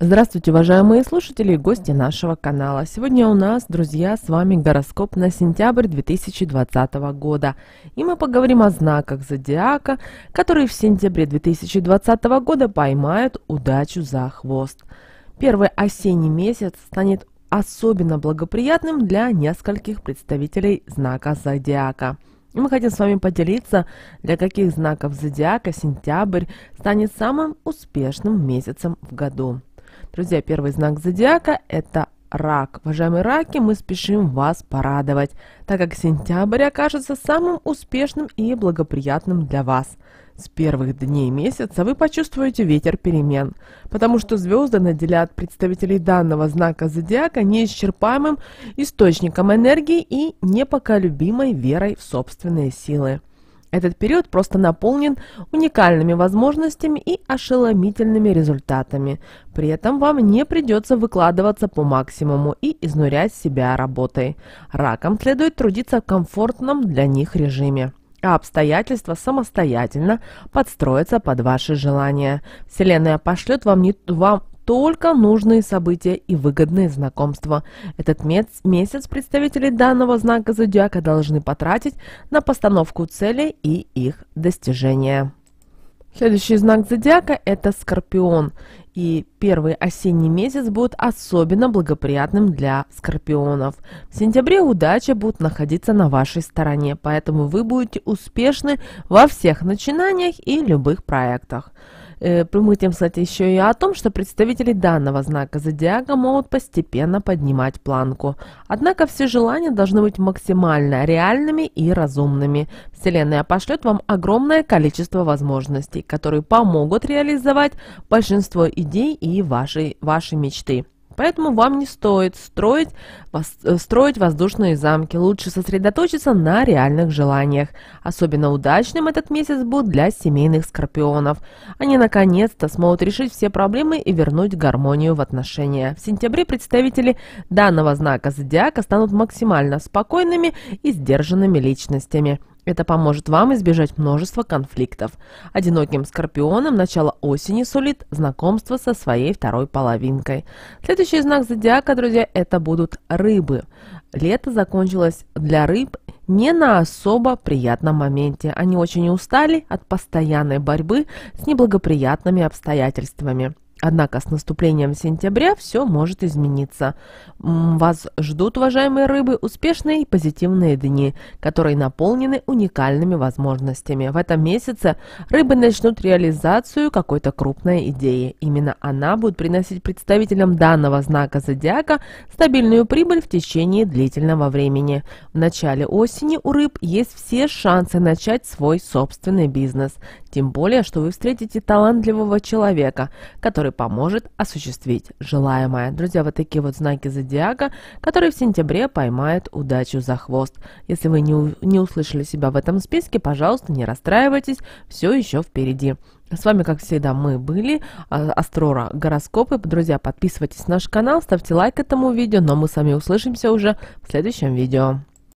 Здравствуйте, уважаемые слушатели и гости нашего канала. Сегодня у нас, друзья, с вами гороскоп на сентябрь 2020 года. И мы поговорим о знаках зодиака, которые в сентябре 2020 года поймают удачу за хвост. Первый осенний месяц станет особенно благоприятным для нескольких представителей знака зодиака. И мы хотим с вами поделиться, для каких знаков зодиака сентябрь станет самым успешным месяцем в году. Друзья, первый знак зодиака – это рак. Уважаемые раки, мы спешим вас порадовать, так как сентябрь окажется самым успешным и благоприятным для вас. С первых дней месяца вы почувствуете ветер перемен, потому что звезды наделят представителей данного знака зодиака неисчерпаемым источником энергии и непоколюбимой верой в собственные силы. Этот период просто наполнен уникальными возможностями и ошеломительными результатами. При этом вам не придется выкладываться по максимуму и изнурять себя работой. Ракам следует трудиться в комфортном для них режиме а обстоятельства самостоятельно подстроятся под ваши желания. Вселенная пошлет вам, не, вам только нужные события и выгодные знакомства. Этот месяц представители данного знака зодиака должны потратить на постановку целей и их достижения. Следующий знак зодиака – это Скорпион. И первый осенний месяц будет особенно благоприятным для скорпионов. В сентябре удача будет находиться на вашей стороне, поэтому вы будете успешны во всех начинаниях и любых проектах. Примутим, э, кстати, еще и о том, что представители данного знака зодиака могут постепенно поднимать планку. Однако все желания должны быть максимально реальными и разумными. Вселенная пошлет вам огромное количество возможностей, которые помогут реализовать большинство идей идей и вашей, вашей мечты. Поэтому вам не стоит строить, э, строить воздушные замки. Лучше сосредоточиться на реальных желаниях. Особенно удачным этот месяц будет для семейных скорпионов. Они наконец-то смогут решить все проблемы и вернуть гармонию в отношения. В сентябре представители данного знака зодиака станут максимально спокойными и сдержанными личностями. Это поможет вам избежать множества конфликтов. Одиноким скорпионам начало осени сулит знакомство со своей второй половинкой. Следующий знак зодиака, друзья, это будут рыбы. Лето закончилось для рыб не на особо приятном моменте. Они очень устали от постоянной борьбы с неблагоприятными обстоятельствами. Однако с наступлением сентября все может измениться. Вас ждут, уважаемые рыбы, успешные и позитивные дни, которые наполнены уникальными возможностями. В этом месяце рыбы начнут реализацию какой-то крупной идеи. Именно она будет приносить представителям данного знака зодиака стабильную прибыль в течение длительного времени. В начале осени у рыб есть все шансы начать свой собственный бизнес. Тем более, что вы встретите талантливого человека, который который поможет осуществить желаемое. Друзья, вот такие вот знаки зодиака, которые в сентябре поймают удачу за хвост. Если вы не, не услышали себя в этом списке, пожалуйста, не расстраивайтесь, все еще впереди. С вами, как всегда, мы были, а, Астрора Гороскопы. Друзья, подписывайтесь на наш канал, ставьте лайк этому видео, но мы с вами услышимся уже в следующем видео.